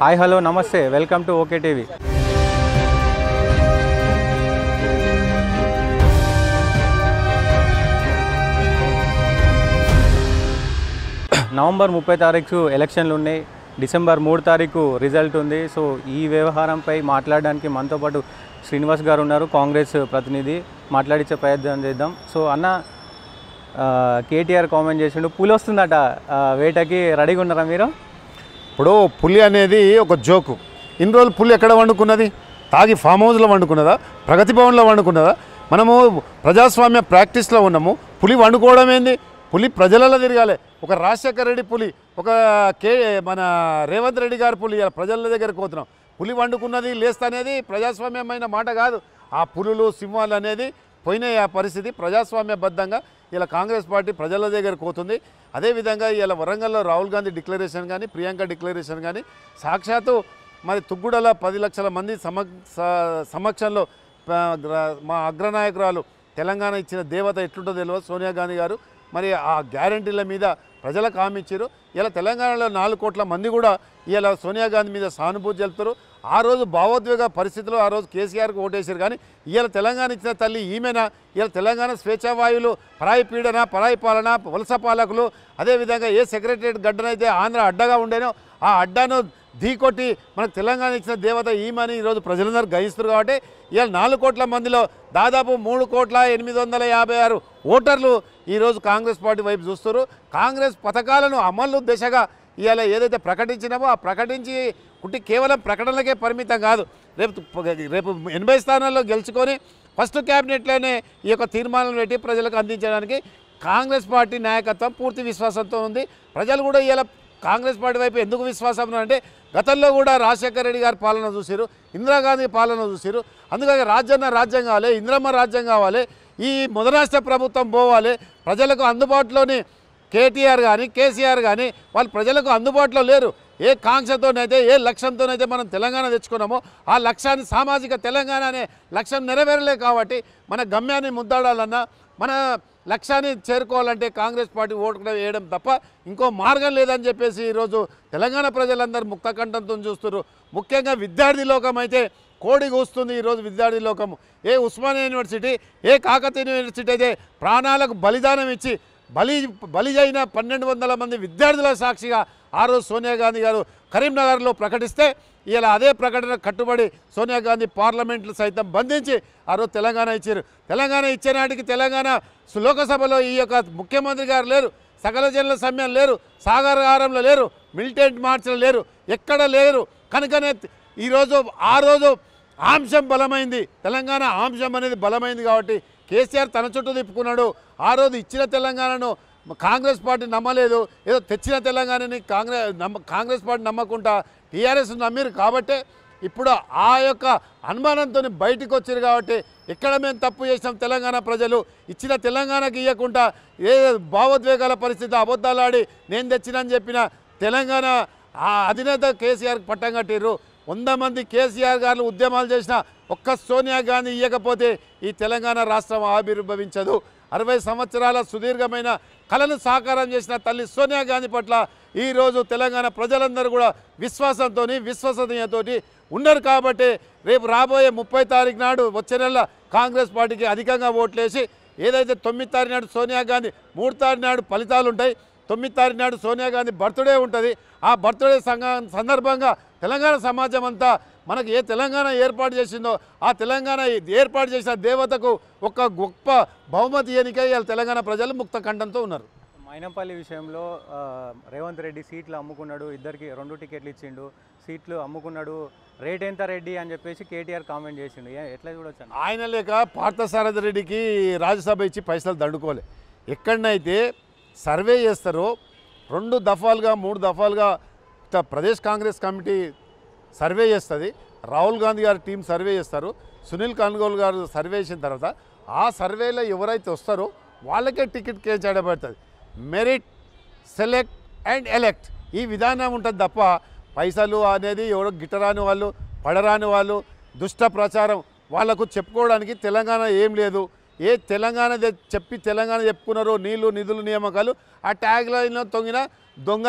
hi hello నమస్తే welcome to okay TV November ముప్పై తారీఖు ఎలక్షన్లు ఉన్నాయి డిసెంబర్ మూడు తారీఖు రిజల్ట్ ఉంది సో ఈ వ్యవహారంపై మాట్లాడడానికి మనతో పాటు శ్రీనివాస్ గారు ఉన్నారు కాంగ్రెస్ ప్రతినిధి మాట్లాడించే ప్రయత్నం చేద్దాం సో అన్న కేటీఆర్ కామెంట్ చేసిండు పులి వస్తుందట వేటకి రెడీగా ఉన్నారా మీరు ఇప్పుడు పులి అనేది ఒక జోకు ఇన్ని రోజులు పులి ఎక్కడ వండుకున్నది తాగి ఫామ్ హౌస్లో వండుకున్నదా ప్రగతి భవన్లో వండుకున్నదా మనము ప్రజాస్వామ్య ప్రాక్టీస్లో ఉన్నాము పులి వండుకోవడం ఏంది పులి ప్రజలలో తిరగాలి ఒక రాజశేఖర రెడ్డి పులి ఒక కే మన రేవంత్ రెడ్డి గారి పులి ప్రజల దగ్గరికి పోతున్నాం పులి వండుకున్నది లేస్తనేది ప్రజాస్వామ్యమైన మాట కాదు ఆ పులులు సింహాలు అనేది పోయిన పరిస్థితి ప్రజాస్వామ్యబద్ధంగా ఇలా కాంగ్రెస్ పార్టీ ప్రజల దగ్గర పోతుంది అదేవిధంగా ఇలా వరంగల్లో రాహుల్ గాంధీ డిక్లరేషన్ కానీ ప్రియాంక డిక్లరేషన్ కానీ సాక్షాత్తు మరి తుగ్గుడల పది లక్షల మంది సమక్షంలో మా అగ్రనాయకురాలు తెలంగాణ ఇచ్చిన దేవత ఎట్లుంటో తెలియదు సోనియా గాంధీ గారు మరి ఆ గ్యారంటీల మీద ప్రజలకు హామీ ఇచ్చారు ఇలా తెలంగాణలో నాలుగు కోట్ల మంది కూడా ఇలా సోనియా గాంధీ మీద సానుభూతి జరుపుతారు ఆ రోజు భావోద్వేగ పరిస్థితిలో ఆ రోజు కేసీఆర్కి ఓటేశారు కానీ ఇలా తెలంగాణ ఇచ్చిన తల్లి ఈమెనా ఇలా తెలంగాణ స్వేచ్ఛావాయువులు పరాయి పీడన పరాయి పాలన వలస పాలకులు అదేవిధంగా ఏ సెక్రటరియట్ గడ్డనైతే ఆంధ్ర అడ్డగా ఉండేనో ఆ అడ్డాను ఢీకొట్టి మనకు తెలంగాణ ఇచ్చిన దేవత ఈమని ఈరోజు ప్రజలందరూ గ్రహిస్తారు కాబట్టి ఇలా నాలుగు కోట్ల మందిలో దాదాపు మూడు కోట్ల ఎనిమిది వందల యాభై ఆరు ఓటర్లు ఈరోజు కాంగ్రెస్ పార్టీ వైపు చూస్తారు కాంగ్రెస్ పథకాలను అమలు దిశగా ఇవాళ ఏదైతే ప్రకటించినామో ఆ ప్రకటించి కుట్టి కేవలం ప్రకటనలకే పరిమితం కాదు రేపు రేపు ఎనభై స్థానాల్లో గెలుచుకొని ఫస్ట్ క్యాబినెట్లోనే ఈ యొక్క తీర్మానం పెట్టి ప్రజలకు అందించడానికి కాంగ్రెస్ పార్టీ నాయకత్వం పూర్తి విశ్వాసంతో ఉంది ప్రజలు కూడా ఇలా కాంగ్రెస్ పార్టీ వైపు ఎందుకు విశ్వాసం అంటే గతంలో కూడా రాజశేఖర రెడ్డి గారి పాలన చూసారు ఇందిరాగాంధీ పాలన చూసారు అందుకని రాజ్యాన్న రాజ్యం కావాలి ఇందిరమ్మ రాజ్యం కావాలి ఈ మొదరాష్ట్ర ప్రభుత్వం పోవాలి ప్రజలకు అందుబాటులోని కేటీఆర్ కానీ కేసీఆర్ కానీ వాళ్ళు ప్రజలకు అందుబాటులో లేరు ఏ కాంక్షతోనైతే ఏ లక్ష్యంతోనైతే మనం తెలంగాణ తెచ్చుకున్నామో ఆ లక్ష్యాన్ని సామాజిక తెలంగాణ అనే లక్ష్యం నెరవేరలే కాబట్టి మన గమ్యాన్ని ముద్దాడాలన్నా మన లక్ష్యాన్ని చేరుకోవాలంటే కాంగ్రెస్ పార్టీ ఓటు వేయడం తప్ప ఇంకో మార్గం లేదని చెప్పేసి ఈరోజు తెలంగాణ ప్రజలందరూ ముక్తకంఠంతో చూస్తున్నారు ముఖ్యంగా విద్యార్థి లోకం అయితే కోడి కూస్తుంది ఈరోజు విద్యార్థి లోకము ఏ ఉస్మానియా యూనివర్సిటీ ఏ కాకతీయ యూనివర్సిటీ అయితే ప్రాణాలకు బలిదానం ఇచ్చి బలి బలి అయిన పన్నెండు వందల మంది విద్యార్థుల సాక్షిగా ఆ రోజు సోనియా గాంధీ గారు కరీంనగర్లో ప్రకటిస్తే ఇలా అదే ప్రకటన కట్టుబడి సోనియా గాంధీ పార్లమెంట్లు సైతం బంధించి ఆ రోజు తెలంగాణ ఇచ్చారు తెలంగాణ ఇచ్చేనాటికి తెలంగాణ లోకసభలో ఈ యొక్క ముఖ్యమంత్రి గారు లేరు సకల జనుల సమ్యం లేరు సాగరహారంలో లేరు మిలిటెంట్ మార్చ్లు లేరు ఎక్కడ లేరు కనుకనే ఈరోజు ఆ రోజు ఆంశం బలమైంది తెలంగాణ ఆంశం అనేది బలమైంది కాబట్టి కేసీఆర్ తన చుట్టూ తిప్పుకున్నాడు ఆ రోజు ఇచ్చిన తెలంగాణను కాంగ్రెస్ పార్టీ నమ్మలేదు ఏదో తెచ్చిన తెలంగాణని కాంగ్రెస్ నమ్మ కాంగ్రెస్ పార్టీ నమ్మకుండా టీఆర్ఎస్ నమ్మిరు కాబట్టే ఇప్పుడు ఆ యొక్క అనుమానంతో బయటకు వచ్చారు కాబట్టి ఎక్కడ మేము తప్పు చేసినాం తెలంగాణ ప్రజలు ఇచ్చిన తెలంగాణకి ఇవ్వకుండా ఏ భావోద్వేగాల పరిస్థితి అబద్ధాలు నేను తెచ్చినని చెప్పిన తెలంగాణ ఆ అధినేత కేసీఆర్ పట్టం కట్టిర్రు వంద మంది కేసీఆర్ గారు ఉద్యమాలు చేసిన ఒక్క సోనియా గాంధీ ఇవ్వకపోతే ఈ తెలంగాణ రాష్ట్రం ఆవిర్భవించదు అరవై సంవత్సరాల సుదీర్ఘమైన కళను సాకారం చేసిన తల్లి సోనియా గాంధీ పట్ల ఈరోజు తెలంగాణ ప్రజలందరూ కూడా విశ్వాసంతో విశ్వసనీయతో ఉన్నారు కాబట్టి రేపు రాబోయే ముప్పై తారీఖు నాడు వచ్చే నెల కాంగ్రెస్ పార్టీకి అధికంగా ఓట్లేసి ఏదైతే తొమ్మిది తారీఖు నాడు సోనియా గాంధీ మూడు తారీఖు నాడు ఫలితాలు ఉంటాయి తొమ్మిది తారీఖు నాడు సోనియా గాంధీ బర్త్డే ఉంటుంది ఆ బర్త్డే సంఘ సందర్భంగా తెలంగాణ సమాజం అంతా మనకు ఏ తెలంగాణ ఏర్పాటు చేసిందో ఆ తెలంగాణ ఏర్పాటు చేసిన దేవతకు ఒక గొప్ప బహుమతి ఎన్నిక తెలంగాణ ప్రజలు ముక్త ఖండంతో ఉన్నారు మైనంపల్లి విషయంలో రేవంత్ రెడ్డి సీట్లు అమ్ముకున్నాడు ఇద్దరికి రెండు టికెట్లు ఇచ్చిండు సీట్లు అమ్ముకున్నాడు రేట్ ఎంత రెడ్డి అని చెప్పేసి కేటీఆర్ కామెంట్ చేసిండు ఎట్లా చూడొచ్చు ఆయన లేక పార్థసారథి రెడ్డికి రాజ్యసభ ఇచ్చి పైసలు దండుకోలే ఎక్కడనైతే సర్వే చేస్తారో రెండు దఫాలుగా మూడు దఫాలుగా ప్రదేశ్ కాంగ్రెస్ కమిటీ సర్వే చేస్తుంది రాహుల్ గాంధీ గారి టీం సర్వే చేస్తారు సునీల్ కన్గోల్ గారు సర్వే చేసిన తర్వాత ఆ సర్వేలో ఎవరైతే వస్తారో వాళ్ళకే టికెట్ కేటాయబడుతుంది మెరిట్ సెలెక్ట్ అండ్ ఎలెక్ట్ ఈ విధానం ఉంటుంది తప్ప పైసలు అనేది ఎవరో గిట్టరాని వాళ్ళు పడరాని వాళ్ళు దుష్ట ప్రచారం వాళ్లకు చెప్పుకోవడానికి తెలంగాణ ఏం లేదు ఏ తెలంగాణ చెప్పి తెలంగాణ చెప్పుకున్నారో నీళ్లు నిధులు నియామకాలు ఆ ట్యాగ్ లైన్లో తొంగిన దొంగ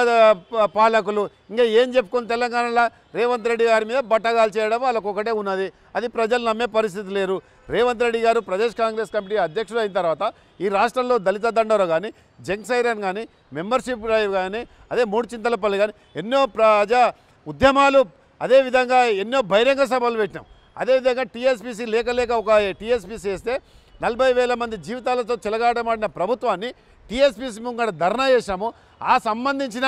పాలకులు ఇంకా ఏం చెప్పుకొని తెలంగాణలో రేవంత్ రెడ్డి గారి మీద బట్టగాలు చేయడం వాళ్ళకు ఒకటే ఉన్నది అది ప్రజలు నమ్మే పరిస్థితి లేరు రేవంత్ రెడ్డి గారు ప్రదేశ్ కాంగ్రెస్ కమిటీ అధ్యక్షుడు అయిన తర్వాత ఈ రాష్ట్రంలో దళిత దండోర కానీ జంగ్ సైరన్ కానీ మెంబర్షిప్ డ్రైవ్ కానీ అదే మూడు చింతలపల్లి కానీ ఎన్నో ప్రజా ఉద్యమాలు అదేవిధంగా ఎన్నో బహిరంగ సభలు పెట్టినాం అదేవిధంగా టీఎస్పీసీ లేక లేక ఒక టీఎస్పీసీ వేస్తే నలభై వేల మంది జీవితాలతో చెలగాడమాడిన ప్రభుత్వాన్ని టీఎస్పీసీ ముంగడ ధర్నా చేశాము ఆ సంబంధించిన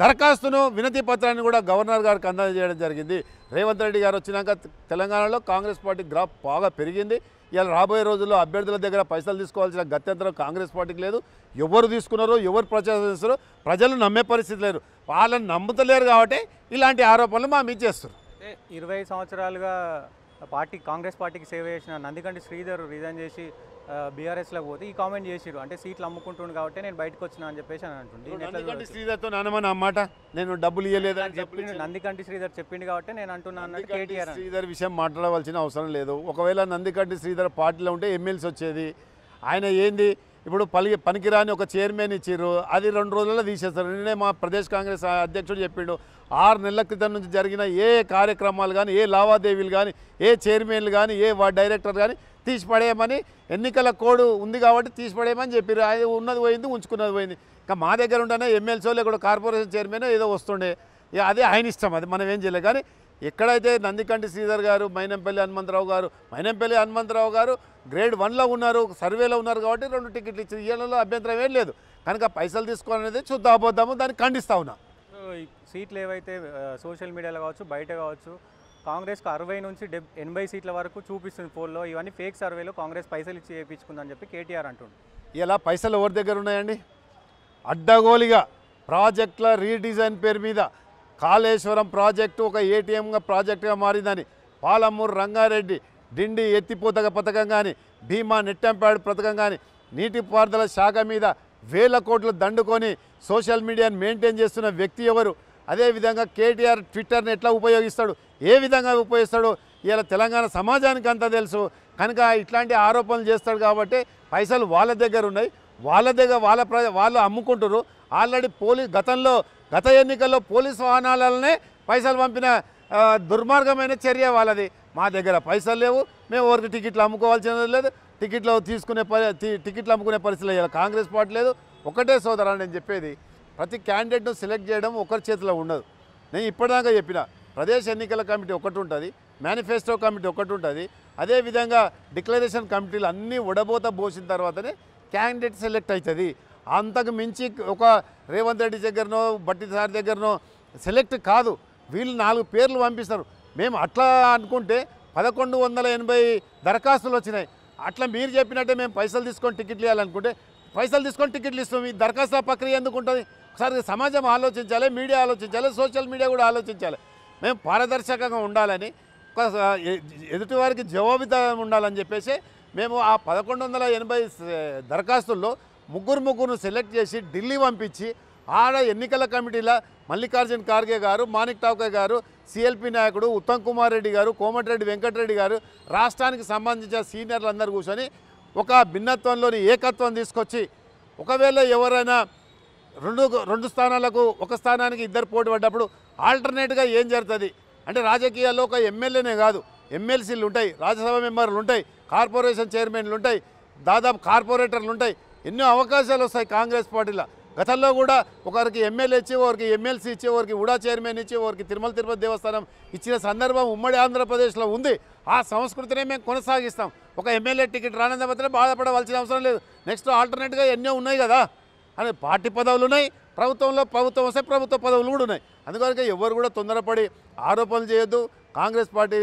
దరఖాస్తును వినతి పత్రాన్ని కూడా గవర్నర్ గారికి అందజేయడం జరిగింది రేవంత్ రెడ్డి గారు వచ్చినాక తెలంగాణలో కాంగ్రెస్ పార్టీ గ్రాఫ్ బాగా పెరిగింది ఇలా రాబోయే రోజుల్లో అభ్యర్థుల దగ్గర పైసలు తీసుకోవాల్సిన గత్యంతరం కాంగ్రెస్ పార్టీకి లేదు ఎవరు తీసుకున్నారో ఎవరు ప్రచారం చేస్తారో ప్రజలు నమ్మే పరిస్థితి లేరు వాళ్ళని నమ్ముతలేరు కాబట్టి ఇలాంటి ఆరోపణలు మా మీద చేస్తారు ఇరవై సంవత్సరాలుగా పార్టీ కాంగ్రెస్ పార్టీకి సేవ చేసిన నందికంటి శ్రీధర్ రిజైన్ చేసి బీఆర్ఎస్లో పోతే ఈ కామెంట్ చేసిరు అంటే సీట్లు అమ్ముకుంటుండు కాబట్టి నేను బయటకు వచ్చిన అని చెప్పేసి అని అంటుంది శ్రీధర్తో నానమ్మ అన్నమాట నేను డబ్బులు ఇవ్వలేదని చెప్పి నందికంటి శ్రీధర్ చెప్పిండు కాబట్టి నేను అంటున్నాను కేటీఆర్ శ్రీధర్ విషయం మాట్లాడవలసిన అవసరం లేదు ఒకవేళ నందికంటి శ్రీధర్ పార్టీలో ఉంటే ఎమ్మెల్సీ వచ్చేది ఆయన ఏంది ఇప్పుడు పలి పనికిరాని ఒక చైర్మన్ ఇచ్చారు అది రెండు రోజుల్లో తీసేస్తారు నిన్నే మా ప్రదేశ్ కాంగ్రెస్ అధ్యక్షుడు చెప్పిండు ఆరు నెలల క్రితం నుంచి జరిగిన ఏ కార్యక్రమాలు కానీ ఏ లావాదేవీలు కానీ ఏ చైర్మన్లు కానీ ఏ డైరెక్టర్ కానీ తీసిపడేయమని ఎన్నికల కోడ్ ఉంది కాబట్టి తీసిపడేయమని చెప్పారు అది ఉన్నది పోయింది ఉంచుకున్నది పోయింది ఇంకా మా దగ్గర ఉంటేనే ఎమ్మెల్సీ లేకుండా కార్పొరేషన్ చైర్మన్ ఏదో వస్తుండే అదే ఆయన ఇష్టం అది మనం ఏం చేయలేదు కానీ ఎక్కడైతే నందికంటి శ్రీధర్ గారు మైనంపల్లి హనుమంతరావు గారు మైనంపల్లి హనుమంతరావు గారు గ్రేడ్ వన్లో ఉన్నారు సర్వేలో ఉన్నారు కాబట్టి రెండు టికెట్లు ఇచ్చి ఇవ్వడంలో అభ్యంతరం ఏం లేదు కనుక పైసలు తీసుకోవాలనేది చూద్దాం పోద్దాము దాన్ని ఖండిస్తా ఉన్నా సీట్లు ఏవైతే సోషల్ మీడియాలో కావచ్చు బయట కావచ్చు కాంగ్రెస్కి అరవై నుంచి డెబ్ ఎనభై సీట్ల వరకు చూపిస్తుంది పోల్లో ఇవన్నీ ఫేక్ సర్వేలో కాంగ్రెస్ పైసలు ఇచ్చి చేయించుకుందని చెప్పి కేటీఆర్ అంటుంది ఇలా పైసలు ఎవరి దగ్గర ఉన్నాయండి అడ్డగోలిగా ప్రాజెక్టుల రీడిజైన్ పేరు మీద కాళేశ్వరం ప్రాజెక్టు ఒక ఏటీఎంగా ప్రాజెక్టుగా మారిందని పాలమూరు రంగారెడ్డి డిండి ఎత్తిపోతక పథకం కానీ భీమా నెట్టంపాడు పథకం కానీ నీటిపారుదల శాఖ మీద వేల కోట్లు దండుకొని సోషల్ మీడియాను మెయింటైన్ చేస్తున్న వ్యక్తి ఎవరు అదేవిధంగా కేటీఆర్ ట్విట్టర్ని ఎట్లా ఉపయోగిస్తాడు ఏ విధంగా ఉపయోగిస్తాడు ఇలా తెలంగాణ సమాజానికి అంతా తెలుసు కనుక ఇట్లాంటి ఆరోపణలు చేస్తాడు కాబట్టి పైసలు వాళ్ళ దగ్గర ఉన్నాయి వాళ్ళ దగ్గర వాళ్ళ ప్ర వాళ్ళు అమ్ముకుంటారు ఆల్రెడీ పోలీ గతంలో గత ఎన్నికల్లో పోలీస్ వాహనాలనే పైసలు పంపిన దుర్మార్గమైన చర్య వాళ్ళది మా దగ్గర పైసలు లేవు మేము ఎవరికి టికెట్లు అమ్ముకోవాల్సిన లేదు టికెట్లు తీసుకునే టికెట్లు అమ్ముకునే పరిస్థితి లేదు కాంగ్రెస్ పార్టీ లేదు ఒకటే సోదరా నేను చెప్పేది ప్రతి క్యాండిడేట్ను సెలెక్ట్ చేయడం ఒకరి చేతిలో ఉండదు నేను ఇప్పటిదాకా చెప్పిన ప్రదేశ ఎన్నికల కమిటీ ఒకటి ఉంటుంది మేనిఫెస్టో కమిటీ ఒకటి ఉంటుంది అదేవిధంగా డిక్లరేషన్ కమిటీలు అన్నీ ఉడబోత పోసిన తర్వాతనే క్యాండిడేట్ సెలెక్ట్ అవుతుంది అంతకు మించి ఒక రేవంత్ రెడ్డి దగ్గరనో బట్టి సార్ దగ్గరనో సెలెక్ట్ కాదు వీళ్ళు నాలుగు పేర్లు పంపిస్తారు మేము అట్లా అనుకుంటే పదకొండు వందల ఎనభై దరఖాస్తులు వచ్చినాయి అట్లా మీరు చెప్పినట్టే మేము పైసలు తీసుకొని టికెట్లు ఇవ్వాలనుకుంటే పైసలు తీసుకొని టికెట్లు ఇస్తాం ఈ దరఖాస్తు ప్రక్రియ ఎందుకు ఉంటుంది ఒకసారి సమాజం ఆలోచించాలి మీడియా ఆలోచించాలి సోషల్ మీడియా కూడా ఆలోచించాలి మేము పారదర్శకంగా ఉండాలని ఒక ఎదుటివారికి జవాబితా ఉండాలని చెప్పేసి మేము ఆ పదకొండు వందల ఎనభై దరఖాస్తుల్లో ముగ్గురు ముగ్గురు సెలెక్ట్ చేసి ఢిల్లీ పంపించి ఆడ ఎన్నికల కమిటీలో మల్లికార్జున్ ఖార్గే గారు మాణిక్ ఠాకూర్ గారు సిఎల్పి నాయకుడు ఉత్తమ్ కుమార్ రెడ్డి గారు కోమటిరెడ్డి వెంకటరెడ్డి గారు రాష్ట్రానికి సంబంధించిన సీనియర్లు అందరు కూర్చొని ఒక భిన్నత్వంలోని ఏకత్వం తీసుకొచ్చి ఒకవేళ ఎవరైనా రెండు రెండు స్థానాలకు ఒక స్థానానికి ఇద్దరు పోటీ పడ్డప్పుడు ఆల్టర్నేట్గా ఏం జరుగుతుంది అంటే రాజకీయాల్లో ఒక ఎమ్మెల్యేనే కాదు ఎమ్మెల్సీలు ఉంటాయి రాజ్యసభ మెంబర్లు ఉంటాయి కార్పొరేషన్ చైర్మన్లు ఉంటాయి దాదాపు కార్పొరేటర్లు ఉంటాయి ఎన్నో అవకాశాలు వస్తాయి కాంగ్రెస్ పార్టీలో గతంలో కూడా ఒకరికి ఎమ్మెల్యే ఇచ్చి ఒకరికి ఎమ్మెల్సీ ఇచ్చి ఒకరికి ఉడా చైర్మన్ ఇచ్చి ఒకరికి తిరుమల తిరుపతి దేవస్థానం ఇచ్చిన సందర్భం ఉమ్మడి ఆంధ్రప్రదేశ్లో ఉంది ఆ సంస్కృతినే మేము కొనసాగిస్తాం ఒక ఎమ్మెల్యే టికెట్ రానంత మాత్రం బాధపడవలసిన అవసరం లేదు నెక్స్ట్ ఆల్టర్నేట్గా ఎన్నో ఉన్నాయి కదా అని పార్టీ పదవులు ఉన్నాయి ప్రభుత్వంలో ప్రభుత్వం వస్తే ప్రభుత్వ పదవులు కూడా ఉన్నాయి అందుకనుక ఎవరు కూడా తొందరపడి ఆరోపణలు చేయొద్దు కాంగ్రెస్ పార్టీ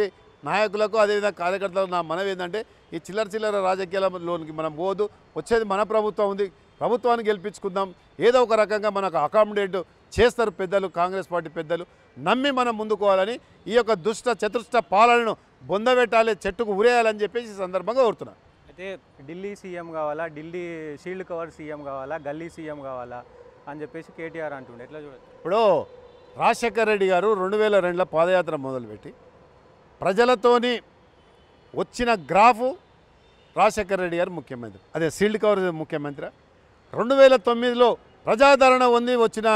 నాయకులకు అదేవిధంగా కార్యకర్తలకు నా మనవి ఏంటంటే ఈ చిల్లర చిల్లర రాజకీయాలలోనికి మనం పోదు వచ్చేది మన ప్రభుత్వం ఉంది ప్రభుత్వాన్ని గెలిపించుకుందాం ఏదో ఒక రకంగా మనకు అకామిడేట్ చేస్తారు పెద్దలు కాంగ్రెస్ పార్టీ పెద్దలు నమ్మి మనం ముందుకోవాలని ఈ యొక్క దుష్ట చతుష్ట పాలనను బొందబెట్టాలి చెట్టుకు ఉరేయాలని చెప్పేసి సందర్భంగా కోరుతున్నా అయితే ఢిల్లీ సీఎం కావాలా ఢిల్లీ షీల్డ్ కవర్ సీఎం కావాలా గల్లీ సీఎం కావాలా అని చెప్పేసి కేటీఆర్ అంటుండే ఎట్లా చూడండి ఇప్పుడు రాజశేఖర్ రెడ్డి గారు రెండు వేల రెండులో పాదయాత్ర మొదలుపెట్టి ప్రజలతోని వచ్చిన గ్రాఫ్ రాజశేఖర రెడ్డి గారు ముఖ్యమంత్రి అదే సీల్డ్ కవర్ ముఖ్యమంత్రి రెండు వేల తొమ్మిదిలో ప్రజాదరణ ఉంది వచ్చిన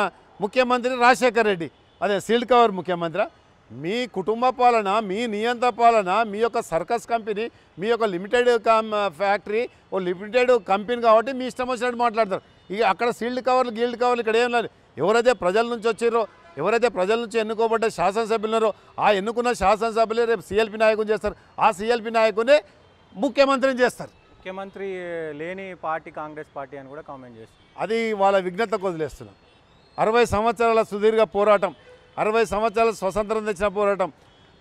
ముఖ్యమంత్రి రాజశేఖర రెడ్డి అదే సీల్డ్ కవర్ ముఖ్యమంత్రి మీ కుటుంబ పాలన మీ నియంత్ర పాలన మీ యొక్క సర్కస్ కంపెనీ మీ యొక్క లిమిటెడ్ ఫ్యాక్టరీ ఓ లిమిటెడ్ కంపెనీ కాబట్టి మీ ఇష్టం వచ్చినట్టు మాట్లాడతారు ఇక అక్కడ సీల్డ్ కవర్లు గీల్డ్ కవర్లు ఇక్కడ ఏం లేదు ఎవరైతే ప్రజల నుంచి వచ్చారో ఎవరైతే ప్రజల నుంచి ఎన్నుకోబడ్డ శాసనసభ్యులున్నారో ఆ ఎన్నుకున్న శాసనసభ్యులే రేపు సిఎల్పి నాయకుని చేస్తారు ఆ సిఎల్పి నాయకునే ముఖ్యమంత్రిని చేస్తారు ముఖ్యమంత్రి లేని పార్టీ కాంగ్రెస్ పార్టీ అని కూడా కామెంట్ చేస్తారు అది వాళ్ళ విఘ్నత వదిలేస్తున్నాం అరవై సంవత్సరాల సుదీర్ఘ పోరాటం అరవై సంవత్సరాల స్వతంత్రం తెచ్చిన పోరాటం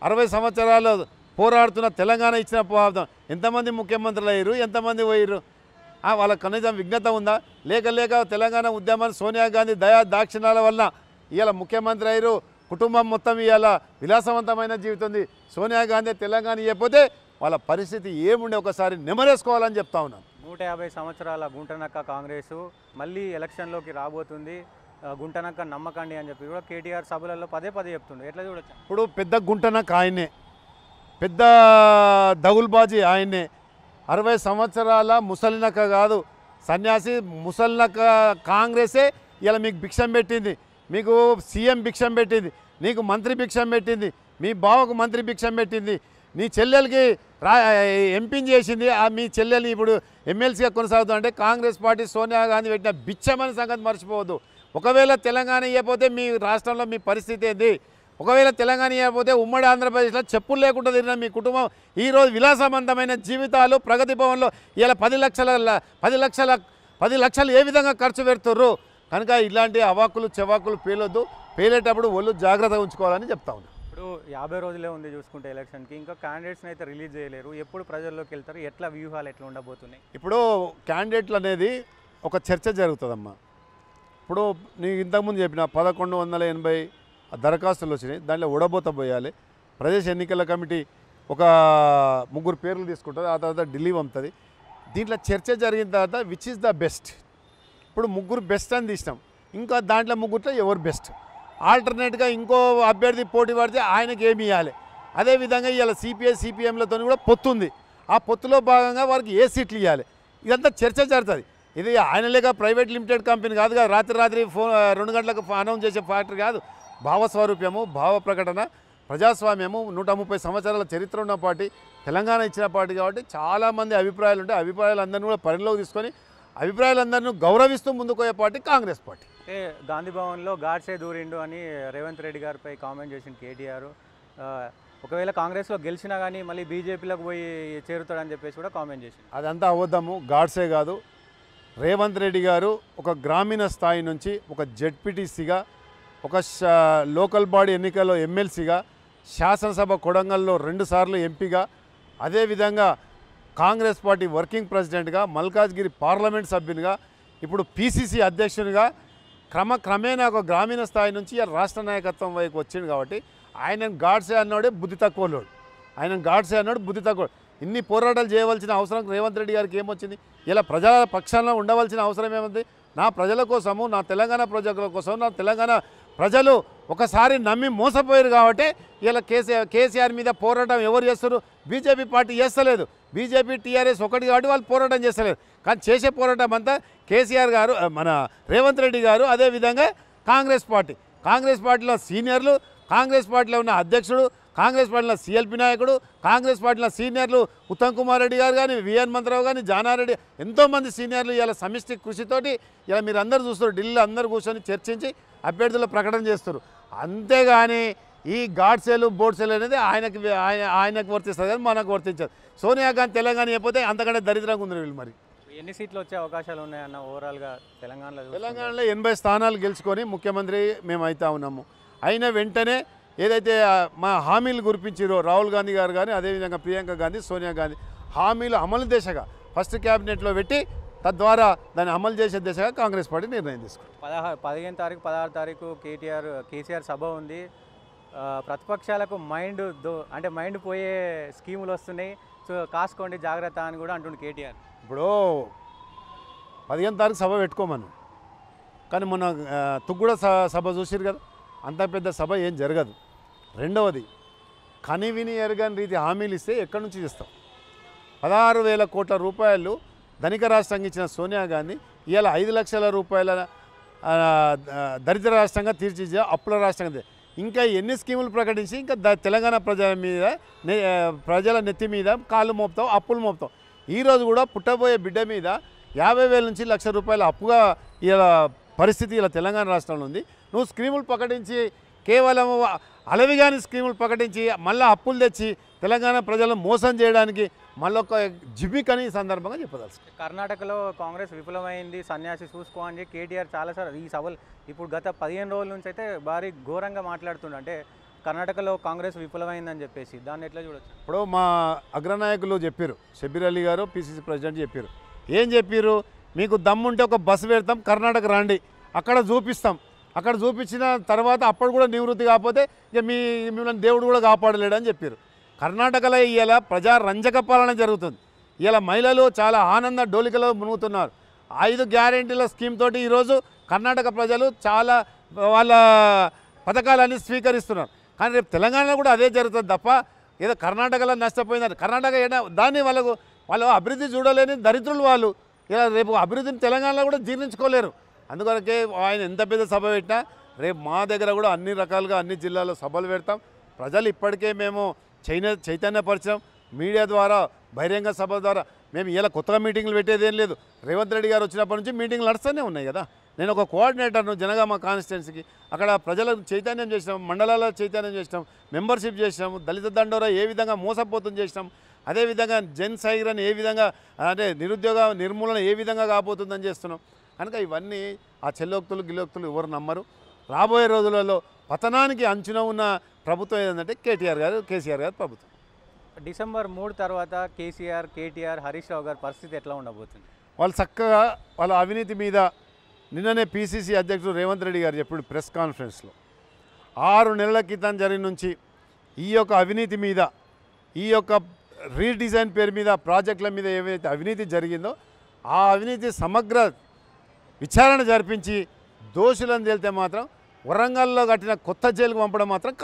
అరవై సంవత్సరాలు పోరాడుతున్న తెలంగాణ ఇచ్చిన పోరాటం ఎంతమంది ముఖ్యమంత్రులు అయ్యారు ఎంతమంది పోయారు వాళ్ళ కనీసం విఘ్నత ఉందా లేక లేక తెలంగాణ ఉద్యమాన్ని సోనియా గాంధీ దయా దాక్షిణాల వల్ల ఇవాళ ముఖ్యమంత్రి అయ్యారు కుటుంబం మొత్తం ఇవాళ విలాసవంతమైన జీవితం ఉంది సోనియా గాంధీ తెలంగాణ ఇవ్వకపోతే వాళ్ళ పరిస్థితి ఏముండే ఒకసారి నెమరేసుకోవాలని చెప్తా ఉన్నాను నూట యాభై సంవత్సరాల గుంటనక్క కాంగ్రెసు మళ్ళీ ఎలక్షన్లోకి రాబోతుంది గుంటనక్క నమ్మకండి అని చెప్పి కూడా కేటీఆర్ సభలలో పదే పదే చెప్తుండే ఎట్లా చూడొచ్చు ఇప్పుడు పెద్ద గుంటనక్క ఆయనే పెద్ద దగుల్బాజీ ఆయనే అరవై సంవత్సరాల ముసలినక్క కాదు సన్యాసి ముసలినక్క కాంగ్రెసే ఇలా మీకు భిక్షం పెట్టింది మీకు సీఎం భిక్షం పెట్టింది నీకు మంత్రి భిక్షం పెట్టింది మీ బావకు మంత్రి భిక్షం పెట్టింది నీ చెల్లెలకి రా ఎంపీ చేసింది ఆ మీ చెల్లెల్ని ఇప్పుడు ఎమ్మెల్సీగా అంటే కాంగ్రెస్ పార్టీ సోనియా గాంధీ పెట్టిన బిచ్చమని సంగతి మర్చిపోవద్దు ఒకవేళ తెలంగాణ ఇవ్వకపోతే మీ రాష్ట్రంలో మీ పరిస్థితి ఏంది ఒకవేళ తెలంగాణ ఇవ్వకపోతే ఉమ్మడి ఆంధ్రప్రదేశ్లో చెప్పులు లేకుండా తిరిగిన మీ కుటుంబం ఈరోజు విలాసవంతమైన జీవితాలు ప్రగతి భవన్లో ఇలా పది లక్షల పది లక్షల పది లక్షలు ఏ విధంగా ఖర్చు పెడుతుర్రు కనుక ఇలాంటి అవాకులు చెవాకులు పేలొద్దు పేలేటప్పుడు ఒళ్ళు జాగ్రత్తగా ఉంచుకోవాలని చెప్తా ఉన్నాను ఇప్పుడు యాభై రోజులే ఉంది చూసుకుంటే ఎలక్షన్కి ఇంకా క్యాండిడేట్స్ని అయితే రిలీజ్ చేయలేరు ఎప్పుడు ప్రజల్లోకి వెళ్తారు ఎట్లా వ్యూహాలు ఎట్లా ఉండబోతున్నాయి ఇప్పుడు క్యాండిడేట్లు అనేది ఒక చర్చ జరుగుతుందమ్మా ఇప్పుడు నీకు ఇంతకుముందు చెప్పిన పదకొండు వందల ఎనభై దరఖాస్తులు వచ్చినాయి దాంట్లో ఉడబోత పోయాలి ప్రదేశ ఎన్నికల కమిటీ ఒక ముగ్గురు పేర్లు తీసుకుంటుంది ఆ తర్వాత ఢిల్లీ పంపుతుంది దీంట్లో చర్చ జరిగిన తర్వాత విచ్ ఇస్ ద బెస్ట్ ఇప్పుడు ముగ్గురు బెస్ట్ అని తీసినాం ఇంకా దాంట్లో ముగ్గురులో ఎవరు బెస్ట్ ఆల్టర్నేట్గా ఇంకో అభ్యర్థి పోటీ పడితే ఆయనకి ఏమి ఇవ్వాలి అదేవిధంగా ఇవాళ సిపిఐ సిపిఎంలతో కూడా పొత్తు ఉంది ఆ పొత్తులో భాగంగా వారికి ఏ సీట్లు ఇవ్వాలి ఇదంతా చర్చ జరుగుతుంది ఇది ఆయన లేక ప్రైవేట్ లిమిటెడ్ కంపెనీ కాదు కాదు రాత్రి రాత్రి ఫోన్ రెండు గంటలకు అనౌన్స్ చేసే ఫ్యాక్టరీ కాదు భావస్వరూప్యము భావ ప్రకటన ప్రజాస్వామ్యము నూట ముప్పై సంవత్సరాల చరిత్ర ఉన్న పార్టీ తెలంగాణ ఇచ్చిన పార్టీ కాబట్టి చాలామంది అభిప్రాయాలు ఉంటాయి అభిప్రాయాలు అందరినీ కూడా పరిలోకి తీసుకొని అభిప్రాయాలందరినీ గౌరవిస్తూ ముందుకోయే పార్టీ కాంగ్రెస్ పార్టీ అంటే గాంధీ భవన్లో గాడ్సే దూరిండు అని రేవంత్ రెడ్డి గారిపై కామెంట్ చేసిన కేటీఆర్ ఒకవేళ కాంగ్రెస్లో గెలిచినా కానీ మళ్ళీ బీజేపీలోకి పోయి చేరుతాడని చెప్పేసి కూడా కామెంట్ చేసింది అదంతా అవద్దాము గాడ్సే కాదు రేవంత్ రెడ్డి గారు ఒక గ్రామీణ స్థాయి నుంచి ఒక జెడ్పీటీసీగా ఒక లోకల్ బాడీ ఎన్నికల్లో ఎమ్మెల్సీగా శాసనసభ కొడంగల్లో రెండుసార్లు ఎంపీగా అదేవిధంగా కాంగ్రెస్ పార్టీ వర్కింగ్ ప్రెసిడెంట్గా మల్కాజ్గిరి పార్లమెంట్ సభ్యునిగా ఇప్పుడు పీసీసీ అధ్యక్షునిగా క్రమక్రమేణా ఒక గ్రామీణ స్థాయి నుంచి రాష్ట్ర నాయకత్వం వైపు వచ్చింది కాబట్టి ఆయన గాడ్సే అన్నాడే బుద్ధి తక్కువలోడు ఆయన గాడ్సే అన్నాడు బుద్ధి తక్కువ ఇన్ని పోరాటాలు చేయవలసిన అవసరం రేవంత్ రెడ్డి గారికి ఏమొచ్చింది ఇలా ప్రజల పక్షాన ఉండవలసిన అవసరం ఏముంది నా ప్రజల కోసము నా తెలంగాణ ప్రజల కోసం నా తెలంగాణ ప్రజలు ఒకసారి నమ్మి మోసపోయారు కాబట్టి ఇలా కేసీఆర్ కేసీఆర్ మీద పోరాటం ఎవరు చేస్తారు బీజేపీ పార్టీ చేస్తలేదు బీజేపీ టీఆర్ఎస్ ఒకటి కాబట్టి వాళ్ళు పోరాటం చేస్తలేరు కానీ చేసే పోరాటం అంతా కేసీఆర్ గారు మన రేవంత్ రెడ్డి గారు అదేవిధంగా కాంగ్రెస్ పార్టీ కాంగ్రెస్ పార్టీలో సీనియర్లు కాంగ్రెస్ పార్టీలో ఉన్న అధ్యక్షుడు కాంగ్రెస్ పార్టీలో సిఎల్పి నాయకుడు కాంగ్రెస్ పార్టీలో సీనియర్లు ఉత్తమ్ కుమార్ రెడ్డి గారు కానీ విఎన్ మంత్రావు కానీ జానారెడ్డి ఎంతోమంది సీనియర్లు ఇలా సమిష్టి కృషితోటి ఇలా మీరు అందరూ చూస్తారు ఢిల్లీలో అందరూ కూర్చొని చర్చించి అభ్యర్థుల ప్రకటన చేస్తారు అంతేగాని ఈ గాడ్ సేలు బోర్డ్ సేలు అనేది ఆయనకి ఆయన ఆయనకు వర్తిస్తుంది అని మనకు వర్తించదు సోనియా గాంధీ తెలంగాణ అయిపోతే అంతకంటే దరిద్రంగా ఉంది వీళ్ళు మరి ఎన్ని సీట్లు వచ్చే అవకాశాలు ఉన్నాయన్న ఓవరాల్గా తెలంగాణలో తెలంగాణలో ఎనభై స్థానాలు గెలుచుకొని ముఖ్యమంత్రి మేము అయితే ఉన్నాము అయిన వెంటనే ఏదైతే మా హామీలు గురిపించారో రాహుల్ గాంధీ గారు కానీ అదేవిధంగా ప్రియాంక గాంధీ సోనియా గాంధీ హామీలు అమలు దిశగా ఫస్ట్ క్యాబినెట్లో పెట్టి తద్వారా దాన్ని అమలు చేసే దిశగా కాంగ్రెస్ పార్టీ నిర్ణయం తీసుకుంది పదహారు పదిహేను తారీఖు పదహారు తారీఖు కేటీఆర్ కేసీఆర్ సభ ఉంది ప్రతిపక్షాలకు మైండ్ దో అంటే మైండ్ పోయే స్కీములు వస్తున్నాయి సో కాసుకోండి జాగ్రత్త అని కూడా అంటుంది కేటీఆర్ ఇప్పుడు పదిహేను తారీఖు సభ పెట్టుకోమను కానీ మొన్న తుగ్గుడ సభ చూసిరు కదా అంత పెద్ద సభ ఏం జరగదు రెండవది కనివిని ఎరగని రీతి హామీలు ఇస్తే ఎక్కడి నుంచి ఇస్తాం పదహారు వేల కోట్ల రూపాయలు ధనిక రాష్ట్రంగా ఇచ్చిన సోనియా గాంధీ ఇవాళ ఐదు లక్షల రూపాయల దరిద్ర రాష్ట్రంగా తీర్చిదిద్దే అప్పుల రాష్ట్రంగా ఇంకా ఎన్ని స్కీములు ప్రకటించి ఇంకా తెలంగాణ ప్రజల మీద ప్రజల నెత్తి మీద కాళ్ళు మోపుతావు అప్పులు మోపుతావు ఈరోజు కూడా పుట్టబోయే బిడ్డ మీద యాభై వేల నుంచి లక్ష రూపాయల అప్పుగా ఇలా పరిస్థితి ఇలా తెలంగాణ రాష్ట్రంలో ఉంది నువ్వు స్కీములు ప్రకటించి కేవలం అలవిగాని స్కీములు ప్రకటించి మళ్ళీ అప్పులు తెచ్చి తెలంగాణ ప్రజలను మోసం చేయడానికి మళ్ళొక జిబికని సందర్భంగా చెప్పదలుసు కర్ణాటకలో కాంగ్రెస్ విఫలమైంది సన్యాసి చూసుకో అని కేటీఆర్ చాలా సార్ ఈ సవల్ ఇప్పుడు గత పదిహేను రోజుల నుంచి అయితే భారీ ఘోరంగా మాట్లాడుతుండ అంటే కర్ణాటకలో కాంగ్రెస్ విఫలమైందని చెప్పేసి దాన్ని ఎట్లా చూడొచ్చు ఇప్పుడు మా అగ్రనాయకులు చెప్పారు షబీర్ అలీ గారు పిసిసి ప్రెసిడెంట్ చెప్పారు ఏం చెప్పారు మీకు దమ్ముంటే ఒక బస్సు పెడతాం కర్ణాటక రండి అక్కడ చూపిస్తాం అక్కడ చూపించిన తర్వాత అప్పుడు కూడా నివృత్తి కాకపోతే ఇక మీ మిమ్మల్ని దేవుడు కూడా కాపాడలేడు అని చెప్పారు కర్ణాటకలో ఇలా ప్రజా రంజక పాలన జరుగుతుంది ఇలా మహిళలు చాలా ఆనంద డోలికలో మునుగుతున్నారు ఐదు గ్యారెంటీల స్కీమ్ తోటి ఈరోజు కర్ణాటక ప్రజలు చాలా వాళ్ళ పథకాలన్నీ స్వీకరిస్తున్నారు కానీ రేపు తెలంగాణలో కూడా అదే జరుగుతుంది తప్ప ఏదో కర్ణాటకలో నష్టపోయిందని కర్ణాటక ఏడా దాన్ని వాళ్ళకు వాళ్ళు అభివృద్ధి చూడలేని దరిద్రులు వాళ్ళు ఇలా రేపు అభివృద్ధిని తెలంగాణలో కూడా జీర్ణించుకోలేరు అందుకొరకే ఆయన ఎంత పెద్ద సభ పెట్టినా రేపు మా దగ్గర కూడా అన్ని రకాలుగా అన్ని జిల్లాల్లో సభలు పెడతాం ప్రజలు ఇప్పటికే మేము చైన చైతన్యపరచడం మీడియా ద్వారా బహిరంగ సభ ద్వారా మేము ఇలా కొత్తగా మీటింగ్లు పెట్టేది ఏం లేదు రేవంత్ రెడ్డి గారు వచ్చినప్పటి నుంచి మీటింగ్లు నడుస్తూనే ఉన్నాయి కదా నేను ఒక కోఆర్డినేటర్ను జనగామ కాన్స్టిట్యున్సీకి అక్కడ ప్రజలకు చైతన్యం చేసినాం మండలాల చైతన్యం చేసినాం మెంబర్షిప్ చేసినాం దళిత దండోరా ఏ విధంగా మోసపోతుంది చేసినాం అదేవిధంగా జన్ సైగ్రని ఏ విధంగా అంటే నిరుద్యోగ నిర్మూలన ఏ విధంగా కాబోతుందని చేస్తున్నాం కనుక ఇవన్నీ ఆ చెల్లోక్తులు గిలోక్తులు ఎవరు నమ్మరు రాబోయే రోజులలో పతనానికి అంచున ఉన్న ప్రభుత్వం ఏదంటే కేటీఆర్ గారు కేసీఆర్ గారు ప్రభుత్వం డిసెంబర్ మూడు తర్వాత కేసీఆర్ కేటీఆర్ హరీష్ రావు గారి పరిస్థితి ఎట్లా ఉండబోతుంది వాళ్ళు చక్కగా వాళ్ళ అవినీతి మీద నిన్ననే పీసీసీ అధ్యక్షుడు రేవంత్ రెడ్డి గారు చెప్పాడు ప్రెస్ కాన్ఫరెన్స్లో ఆరు నెలల క్రితం జరిగిన నుంచి ఈ యొక్క అవినీతి మీద ఈ యొక్క రీడిజైన్ పేరు మీద ప్రాజెక్టుల మీద ఏవైతే అవినీతి జరిగిందో ఆ అవినీతి సమగ్ర విచారణ జరిపించి దోషులను తేలితే మాత్రం వరంగల్లో కట్టిన కొత్త జైలుకు పంపడం మాత్రం